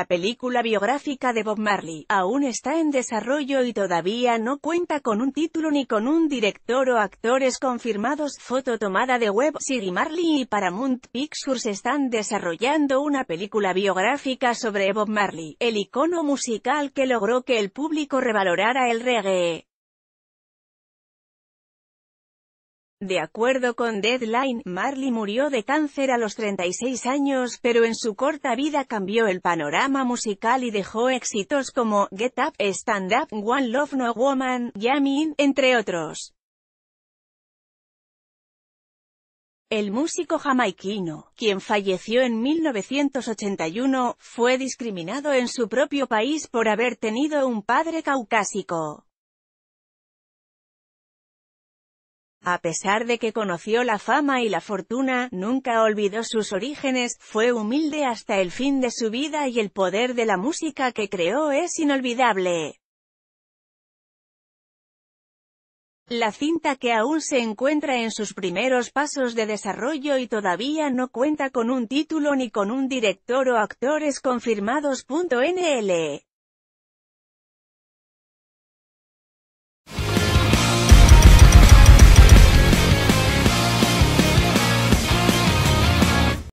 La película biográfica de Bob Marley, aún está en desarrollo y todavía no cuenta con un título ni con un director o actores confirmados. Foto tomada de web, Siri Marley y Paramount Pictures están desarrollando una película biográfica sobre Bob Marley, el icono musical que logró que el público revalorara el reggae. De acuerdo con Deadline, Marley murió de cáncer a los 36 años, pero en su corta vida cambió el panorama musical y dejó éxitos como Get Up, Stand Up, One Love No Woman, Yamin, entre otros. El músico jamaiquino, quien falleció en 1981, fue discriminado en su propio país por haber tenido un padre caucásico. A pesar de que conoció la fama y la fortuna, nunca olvidó sus orígenes, fue humilde hasta el fin de su vida y el poder de la música que creó es inolvidable. La cinta que aún se encuentra en sus primeros pasos de desarrollo y todavía no cuenta con un título ni con un director o actores confirmados.NL.